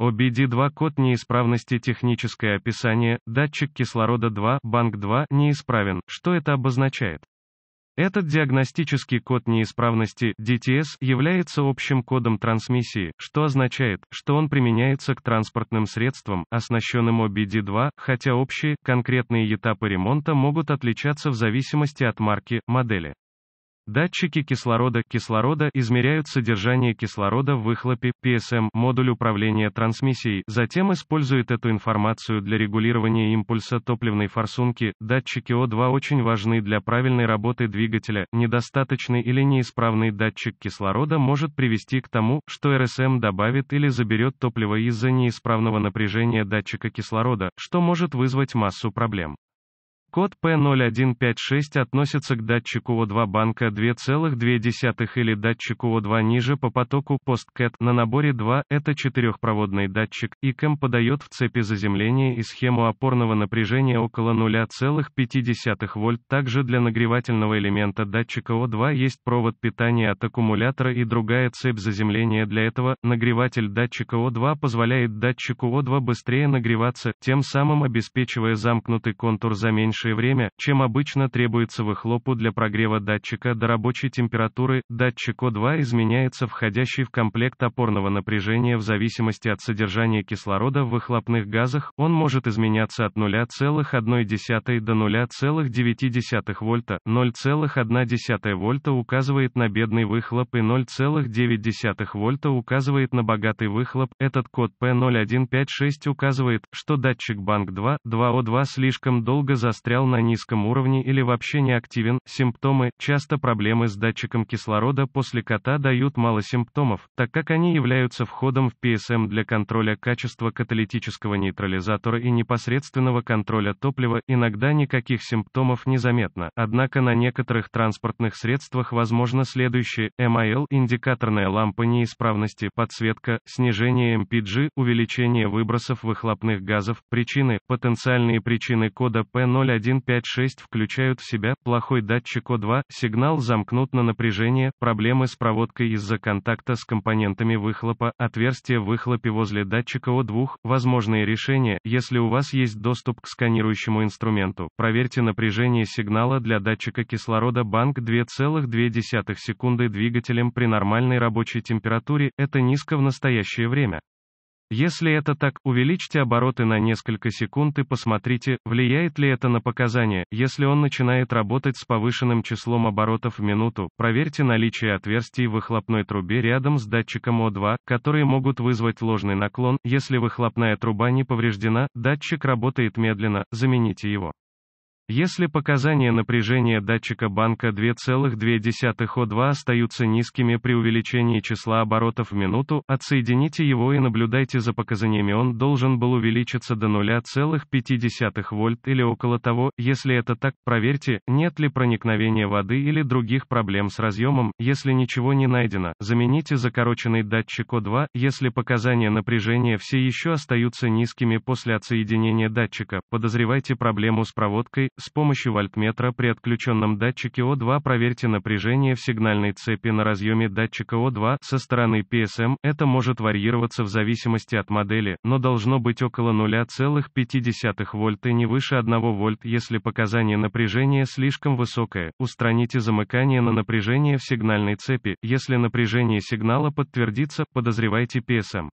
OBD2 код неисправности техническое описание, датчик кислорода 2, банк 2, неисправен, что это обозначает? Этот диагностический код неисправности, DTS, является общим кодом трансмиссии, что означает, что он применяется к транспортным средствам, оснащенным OBD2, хотя общие, конкретные этапы ремонта могут отличаться в зависимости от марки, модели. Датчики кислорода кислорода измеряют содержание кислорода в выхлопе PSM модуль управления трансмиссией, затем используют эту информацию для регулирования импульса топливной форсунки. Датчики О2 очень важны для правильной работы двигателя. Недостаточный или неисправный датчик кислорода может привести к тому, что РСМ добавит или заберет топливо из-за неисправного напряжения датчика кислорода, что может вызвать массу проблем. Код P0156 относится к датчику О2 банка 2,2 или датчику О2 ниже по потоку PostCat на наборе 2, это четырехпроводный датчик, и КЭМ подает в цепи заземления и схему опорного напряжения около 0,5 вольт. Также для нагревательного элемента датчика О2 есть провод питания от аккумулятора и другая цепь заземления для этого. Нагреватель датчика О2 позволяет датчику О2 быстрее нагреваться, тем самым обеспечивая замкнутый контур за меньше меньшее время, чем обычно требуется выхлопу для прогрева датчика до рабочей температуры, датчик О2 изменяется входящий в комплект опорного напряжения в зависимости от содержания кислорода в выхлопных газах, он может изменяться от 0,1 до 0,9 вольта, 0,1 вольта указывает на бедный выхлоп и 0,9 вольта указывает на богатый выхлоп, этот код P0156 указывает, что датчик Банк 2, 2O2 слишком долго застрял застрял на низком уровне или вообще не активен, симптомы, часто проблемы с датчиком кислорода после кота дают мало симптомов, так как они являются входом в ПСМ для контроля качества каталитического нейтрализатора и непосредственного контроля топлива, иногда никаких симптомов не заметно, однако на некоторых транспортных средствах возможно следующее, МАЛ, индикаторная лампа неисправности, подсветка, снижение MPG, увеличение выбросов выхлопных газов, причины, потенциальные причины кода P01 1.5.6 включают в себя, плохой датчик О2, сигнал замкнут на напряжение, проблемы с проводкой из-за контакта с компонентами выхлопа, отверстие в выхлопе возле датчика О2, возможные решения, если у вас есть доступ к сканирующему инструменту, проверьте напряжение сигнала для датчика кислорода банк 2,2 секунды двигателем при нормальной рабочей температуре, это низко в настоящее время. Если это так, увеличьте обороты на несколько секунд и посмотрите, влияет ли это на показания. Если он начинает работать с повышенным числом оборотов в минуту, проверьте наличие отверстий в выхлопной трубе рядом с датчиком О2, которые могут вызвать ложный наклон. Если выхлопная труба не повреждена, датчик работает медленно, замените его. Если показания напряжения датчика банка 2,2 О2 остаются низкими при увеличении числа оборотов в минуту, отсоедините его и наблюдайте за показаниями он должен был увеличиться до 0,5 вольт или около того, если это так, проверьте, нет ли проникновения воды или других проблем с разъемом, если ничего не найдено, замените закороченный датчик О2, если показания напряжения все еще остаются низкими после отсоединения датчика, подозревайте проблему с проводкой, с помощью вольтметра при отключенном датчике О2 проверьте напряжение в сигнальной цепи на разъеме датчика О2 со стороны PSM, это может варьироваться в зависимости от модели, но должно быть около 0,5 вольт и не выше 1 вольт, если показание напряжения слишком высокое. Устраните замыкание на напряжение в сигнальной цепи, если напряжение сигнала подтвердится, подозревайте PSM.